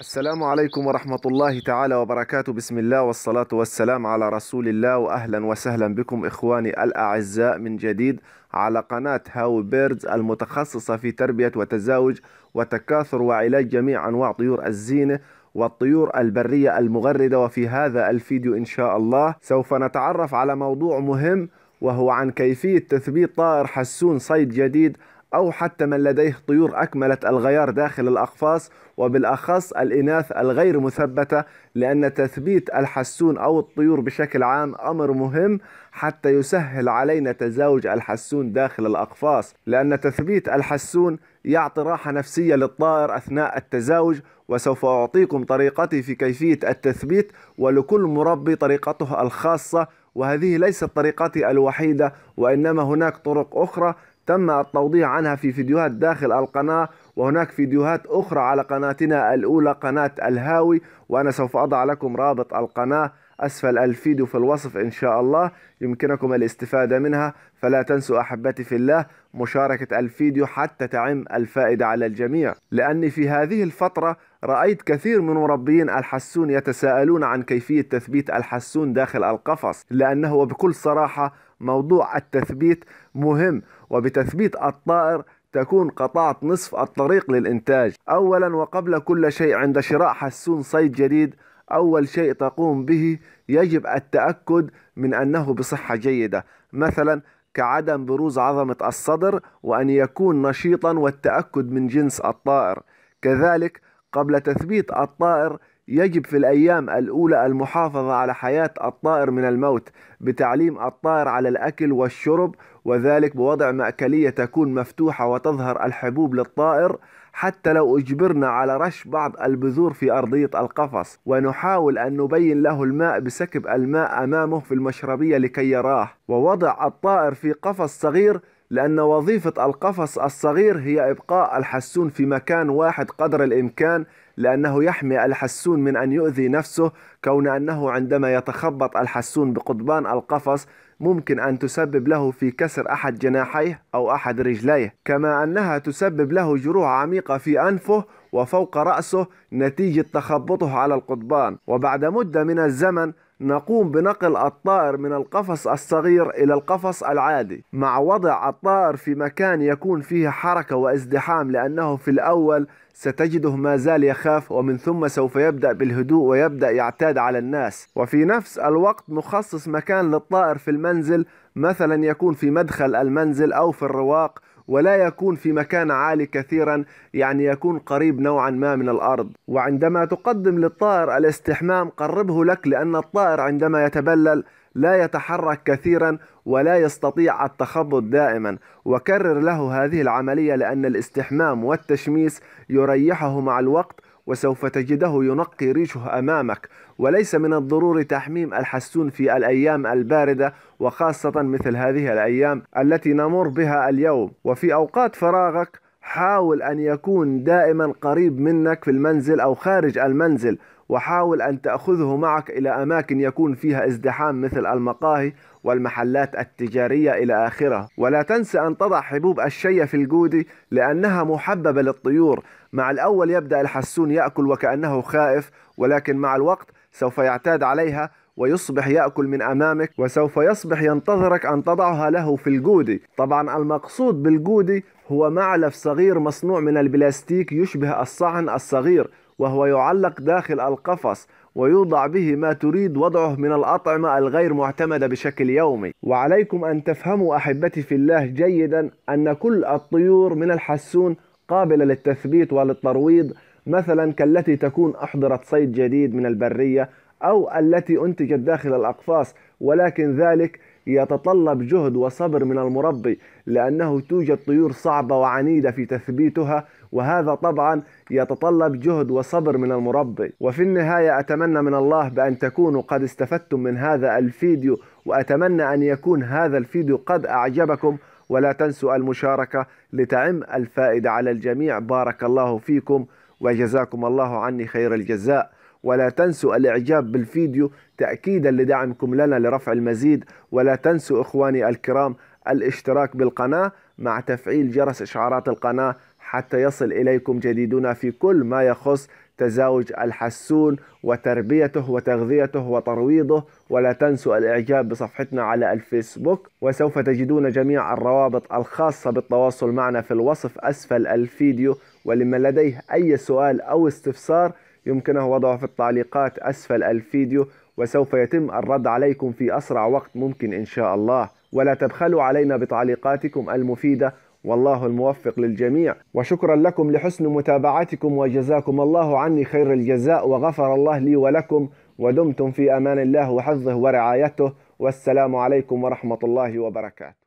السلام عليكم ورحمة الله تعالى وبركاته بسم الله والصلاة والسلام على رسول الله وأهلا وسهلا بكم إخواني الأعزاء من جديد على قناة هاو بيردز المتخصصة في تربية وتزاوج وتكاثر وعلاج جميع أنواع طيور الزينة والطيور البرية المغردة وفي هذا الفيديو إن شاء الله سوف نتعرف على موضوع مهم وهو عن كيفية تثبيت طائر حسون صيد جديد أو حتى من لديه طيور أكملت الغيار داخل الأقفاص وبالأخص الإناث الغير مثبتة لأن تثبيت الحسون أو الطيور بشكل عام أمر مهم حتى يسهل علينا تزاوج الحسون داخل الأقفاص لأن تثبيت الحسون يعطي راحة نفسية للطائر أثناء التزاوج وسوف أعطيكم طريقتي في كيفية التثبيت ولكل مربي طريقته الخاصة وهذه ليست طريقتي الوحيدة وإنما هناك طرق أخرى تم التوضيح عنها في فيديوهات داخل القناة وهناك فيديوهات أخرى على قناتنا الأولى قناة الهاوي وأنا سوف أضع لكم رابط القناة أسفل الفيديو في الوصف إن شاء الله يمكنكم الاستفادة منها فلا تنسوا أحبتي في الله مشاركة الفيديو حتى تعم الفائدة على الجميع لأني في هذه الفترة رأيت كثير من مربيين الحسون يتساءلون عن كيفية تثبيت الحسون داخل القفص لأنه بكل صراحة موضوع التثبيت مهم وبتثبيت الطائر تكون قطعت نصف الطريق للإنتاج أولا وقبل كل شيء عند شراء حسون صيد جديد أول شيء تقوم به يجب التأكد من أنه بصحة جيدة مثلا كعدم بروز عظمة الصدر وأن يكون نشيطا والتأكد من جنس الطائر كذلك قبل تثبيت الطائر يجب في الأيام الأولى المحافظة على حياة الطائر من الموت بتعليم الطائر على الأكل والشرب وذلك بوضع مأكلية تكون مفتوحة وتظهر الحبوب للطائر حتى لو أجبرنا على رش بعض البذور في أرضية القفص ونحاول أن نبين له الماء بسكب الماء أمامه في المشربية لكي يراه ووضع الطائر في قفص صغير لأن وظيفة القفص الصغير هي إبقاء الحسون في مكان واحد قدر الإمكان لأنه يحمي الحسون من أن يؤذي نفسه كون أنه عندما يتخبط الحسون بقضبان القفص ممكن أن تسبب له في كسر أحد جناحيه أو أحد رجليه كما أنها تسبب له جروح عميقة في أنفه وفوق رأسه نتيجة تخبطه على القضبان وبعد مدة من الزمن نقوم بنقل الطائر من القفص الصغير إلى القفص العادي مع وضع الطائر في مكان يكون فيه حركة وازدحام لأنه في الأول ستجده ما زال يخاف ومن ثم سوف يبدأ بالهدوء ويبدأ يعتاد على الناس وفي نفس الوقت نخصص مكان للطائر في المنزل مثلا يكون في مدخل المنزل أو في الرواق ولا يكون في مكان عالي كثيرا يعني يكون قريب نوعا ما من الأرض وعندما تقدم للطائر الاستحمام قربه لك لأن الطائر عندما يتبلل لا يتحرك كثيرا ولا يستطيع التخبط دائما وكرر له هذه العملية لأن الاستحمام والتشميس يريحه مع الوقت وسوف تجده ينقي ريشه أمامك وليس من الضروري تحميم الحسون في الأيام الباردة وخاصة مثل هذه الأيام التي نمر بها اليوم وفي أوقات فراغك حاول أن يكون دائما قريب منك في المنزل أو خارج المنزل وحاول أن تأخذه معك إلى أماكن يكون فيها ازدحام مثل المقاهي والمحلات التجارية إلى آخره ولا تنسى أن تضع حبوب الشيا في الجودي لأنها محببة للطيور مع الأول يبدأ الحسون يأكل وكأنه خائف ولكن مع الوقت سوف يعتاد عليها ويصبح يأكل من أمامك وسوف يصبح ينتظرك أن تضعها له في الجودي طبعا المقصود بالجودي هو معلف صغير مصنوع من البلاستيك يشبه الصحن الصغير وهو يعلق داخل القفص ويوضع به ما تريد وضعه من الأطعمة الغير معتمدة بشكل يومي وعليكم أن تفهموا أحبتي في الله جيدا أن كل الطيور من الحسون قابلة للتثبيت وللترويض مثلا كالتي تكون أحضرت صيد جديد من البرية أو التي أنتجت داخل الأقفاص ولكن ذلك يتطلب جهد وصبر من المربي لأنه توجد طيور صعبة وعنيدة في تثبيتها وهذا طبعا يتطلب جهد وصبر من المربي وفي النهاية أتمنى من الله بأن تكونوا قد استفدتم من هذا الفيديو وأتمنى أن يكون هذا الفيديو قد أعجبكم ولا تنسوا المشاركة لتعم الفائدة على الجميع بارك الله فيكم وجزاكم الله عني خير الجزاء ولا تنسوا الإعجاب بالفيديو تأكيدا لدعمكم لنا لرفع المزيد ولا تنسوا إخواني الكرام الاشتراك بالقناة مع تفعيل جرس إشعارات القناة حتى يصل إليكم جديدنا في كل ما يخص تزاوج الحسون وتربيته وتغذيته وترويضه ولا تنسوا الإعجاب بصفحتنا على الفيسبوك وسوف تجدون جميع الروابط الخاصة بالتواصل معنا في الوصف أسفل الفيديو ولمن لديه أي سؤال أو استفسار يمكنه وضعه في التعليقات أسفل الفيديو وسوف يتم الرد عليكم في أسرع وقت ممكن إن شاء الله ولا تبخلوا علينا بتعليقاتكم المفيدة والله الموفق للجميع وشكرا لكم لحسن متابعتكم وجزاكم الله عني خير الجزاء وغفر الله لي ولكم ودمتم في امان الله وحفظه ورعايته والسلام عليكم ورحمه الله وبركاته